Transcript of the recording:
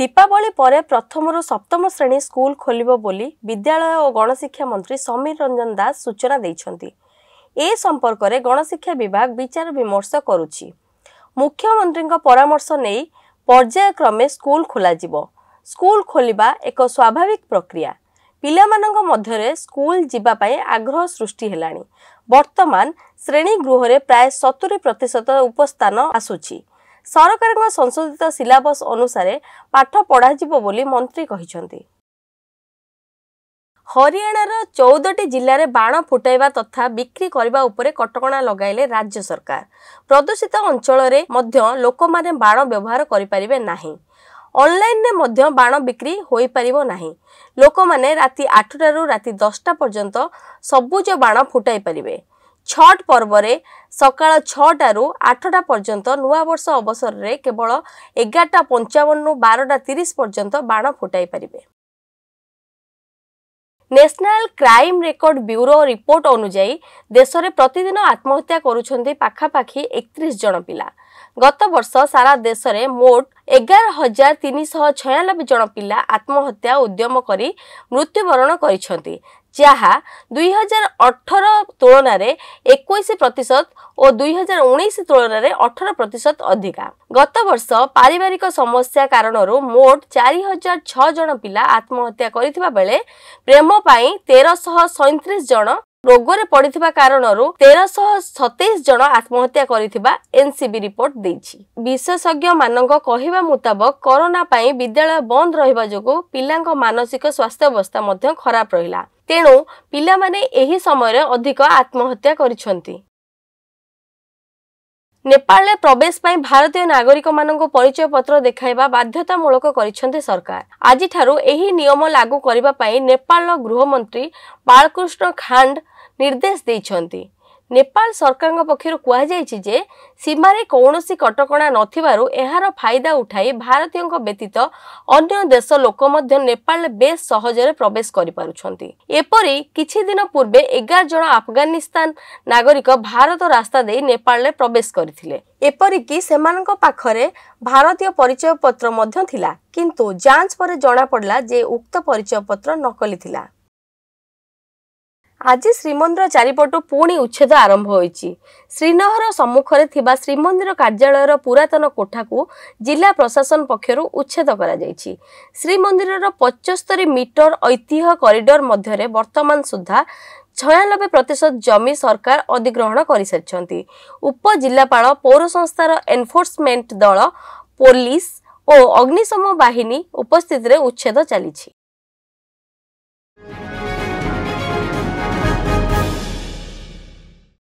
ଦୀପାବଳି ପରେ ପ୍ରଥମରୁ ସପ୍ତମ ଶ୍ରେଣୀ ସ୍କୁଲ ଖୋଲିବ ବୋଲି ବିଦ୍ୟାଳୟ ଓ ଗଣଶିକ୍ଷା ମନ୍ତ୍ରୀ ସମୀର ରଞ୍ଜନ ଦାସ ସୂଚନା ଦେଇଛନ୍ତି ଏ ସମ୍ପର୍କରେ ଗଣଶିକ୍ଷା ବିଭାଗ ବିଚାର ବିମର୍ଶ କରୁଛି ମୁଖ୍ୟମନ୍ତ୍ରୀଙ୍କ ପରାମର୍ଶ ନେଇ ପର୍ଯ୍ୟାୟକ୍ରମେ ସ୍କୁଲ ଖୋଲାଯିବ ସ୍କୁଲ ଖୋଲିବା ଏକ ସ୍ୱାଭାବିକ ପ୍ରକ୍ରିୟା ପିଲାମାନଙ୍କ ମଧ୍ୟରେ ସ୍କୁଲ ଯିବା ପାଇଁ ଆଗ୍ରହ ସୃଷ୍ଟି ହେଲାଣି ବର୍ତ୍ତମାନ ଶ୍ରେଣୀ ଗୃହରେ ପ୍ରାୟ ସତୁରି ପ୍ରତିଶତ ଉପସ୍ଥାନ ଆସୁଛି ସରକାରଙ୍କ ସଂଶୋଧିତ ସିଲାବସ୍ ଅନୁସାରେ ପାଠ ପଢ଼ାଯିବ ବୋଲି ମନ୍ତ୍ରୀ କହିଛନ୍ତି ହରିୟାଣାର ଚଉଦଟି ଜିଲ୍ଲାରେ ବାଣ ଫୁଟାଇବା ତଥା ବିକ୍ରି କରିବା ଉପରେ କଟକଣା ଲଗାଇଲେ ରାଜ୍ୟ ସରକାର ପ୍ରଦୂଷିତ ଅଞ୍ଚଳରେ ମଧ୍ୟ ଲୋକମାନେ ବାଣ ବ୍ୟବହାର କରିପାରିବେ ନାହିଁ ଅନଲାଇନ୍ରେ ମଧ୍ୟ ବାଣ ବିକ୍ରି ହୋଇପାରିବ ନାହିଁ ଲୋକମାନେ ରାତି ଆଠଟାରୁ ରାତି ଦଶଟା ପର୍ଯ୍ୟନ୍ତ ସବୁଜ ବାଣ ଫୁଟାଇ ପାରିବେ ଛଟ୍ ପର୍ବରେ ସକାଳ ଛଅଟାରୁ ଆଠଟା ପର୍ଯ୍ୟନ୍ତ ନୂଆବର୍ଷ ଅବସରରେ କେବଳ ଏଗାରଟା ପଞ୍ଚାବନରୁ ବାରଟା ତିରିଶ ପର୍ଯ୍ୟନ୍ତ ବାଣ ଫୁଟାଇ ପାରିବେ national crime record bureau report ଅନୁଯାୟୀ ଦେଶରେ ପ୍ରତିଦିନ ଆତ୍ମହତ୍ୟା କରୁଛନ୍ତି ପାଖାପାଖି ଏକତିରିଶ ଜଣ ପିଲା ଗତବର୍ଷ ସାରା ଦେଶରେ ମୋଟ ଏଗାର ହଜାର ତିନିଶହ ଛୟାନବେ ଜଣ ପିଲା ଆତ୍ମହତ୍ୟା ଉଦ୍ୟମ କରି ମୃତ୍ୟୁବରଣ କରିଛନ୍ତି ଯାହା ଦୁଇହଜାର ଅଠର ତୁଳନାରେ ଏକୋଇଶ ପ୍ରତିଶତ ଓ ଦୁଇହଜାର ଉଣେଇଶ ତୁଳନାରେ ଅଠର ପ୍ରତିଶତ ଅଧିକା ଗତ ବର୍ଷ ପାରିବାରିକ ସମସ୍ୟା କାରଣରୁ ମୋଟ ଚାରି ହଜାର ଛଅ ଜଣ ପିଲା ଆତ୍ମହତ୍ୟା କରିଥିବା ବେଳେ ପ୍ରେମ ପାଇଁ ତେରଶହ ସଇଁତିରିଶ ଜଣ ରୋଗରେ ପଡିଥିବା କାରଣରୁ ତେରଶହ ସତେଇଶ ଜଣ ଆତ୍ମହତ୍ୟା କରିଥିବା ଏନ୍ସିବି ରିପୋର୍ଟ ଦେଇଛି ବିଶେଷଜ୍ଞମାନଙ୍କ କହିବା ମୁତାବକ କରୋନା ପାଇଁ ବିଦ୍ୟାଳୟ ବନ୍ଦ ରହିବା ଯୋଗୁଁ ପିଲାଙ୍କ ମାନସିକ ସ୍ୱାସ୍ଥ୍ୟାବସ୍ଥା ମଧ୍ୟ ଖରାପ ରହିଲା ତେଣୁ ପିଲାମାନେ ଏହି ସମୟରେ ଅଧିକ ଆତ୍ମହତ୍ୟା କରିଛନ୍ତି ନେପାଳରେ ପ୍ରବେଶ ପାଇଁ ଭାରତୀୟ ନାଗରିକମାନଙ୍କୁ ପରିଚୟ ପତ୍ର ଦେଖାଇବା ବାଧ୍ୟତାମୂଳକ କରିଛନ୍ତି ସରକାର ଆଜିଠାରୁ ଏହି ନିୟମ ଲାଗୁ କରିବା ପାଇଁ ନେପାଳର ଗୃହମନ୍ତ୍ରୀ ବାଳକୃଷ୍ଣ ଖାଣ୍ଡ ନିର୍ଦ୍ଦେଶ ଦେଇଛନ୍ତି ନେପାଳ ସରକାରଙ୍କ ପକ୍ଷରୁ କୁହାଯାଇଛି ଯେ ସୀମାରେ କୌଣସି କଟକଣା ନଥିବାରୁ ଏହାର ଫାଇଦା ଉଠାଇ ଭାରତୀୟଙ୍କ ବ୍ୟତୀତ ଅନ୍ୟ ଦେଶ ଲୋକ ମଧ୍ୟ ନେପାଳ ବେଶ ସହଜରେ ପ୍ରବେଶ କରିପାରୁଛନ୍ତି ଏପରି କିଛି ଦିନ ପୂର୍ବେ ଏଗାର ଜଣ ଆଫଗାନିସ୍ତାନ ନାଗରିକ ଭାରତ ରାସ୍ତା ଦେଇ ନେପାଳରେ ପ୍ରବେଶ କରିଥିଲେ ଏପରିକି ସେମାନଙ୍କ ପାଖରେ ଭାରତୀୟ ପରିଚୟ ପତ୍ର ମଧ୍ୟ ଥିଲା କିନ୍ତୁ ଯାଞ୍ଚ ପରେ ଜଣାପଡ଼ିଲା ଯେ ଉକ୍ତ ପରିଚୟ ପତ୍ର ନକଲି ଆଜି ଶ୍ରୀମନ୍ଦିର ଚାରିପଟୁ ପୁଣି ଉଚ୍ଛେଦ ଆରମ୍ଭ ହୋଇଛି ଶ୍ରୀନଗର ସମ୍ମୁଖରେ ଥିବା ଶ୍ରୀମନ୍ଦିର କାର୍ଯ୍ୟାଳୟର ପୁରାତନ କୋଠାକୁ ଜିଲ୍ଲା ପ୍ରଶାସନ ପକ୍ଷରୁ ଉଚ୍ଛେଦ କରାଯାଇଛି ଶ୍ରୀମନ୍ଦିରର ପଚସ୍ତରୀ ମିଟର ଐତିହ୍ୟ କରିଡର ମଧ୍ୟରେ ବର୍ତ୍ତମାନ ସୁଦ୍ଧା ଛୟାନବେ ପ୍ରତିଶତ ଜମି ସରକାର ଅଧିଗ୍ରହଣ କରିସାରିଛନ୍ତି ଉପଜିଲ୍ଲାପାଳ ପୌର ସଂସ୍ଥାର ଏନ୍ଫୋର୍ସମେଣ୍ଟ ଦଳ ପୋଲିସ ଓ ଅଗ୍ନିଶମ ବାହିନୀ ଉପସ୍ଥିତିରେ ଉଚ୍ଛେଦ ଚାଲିଛି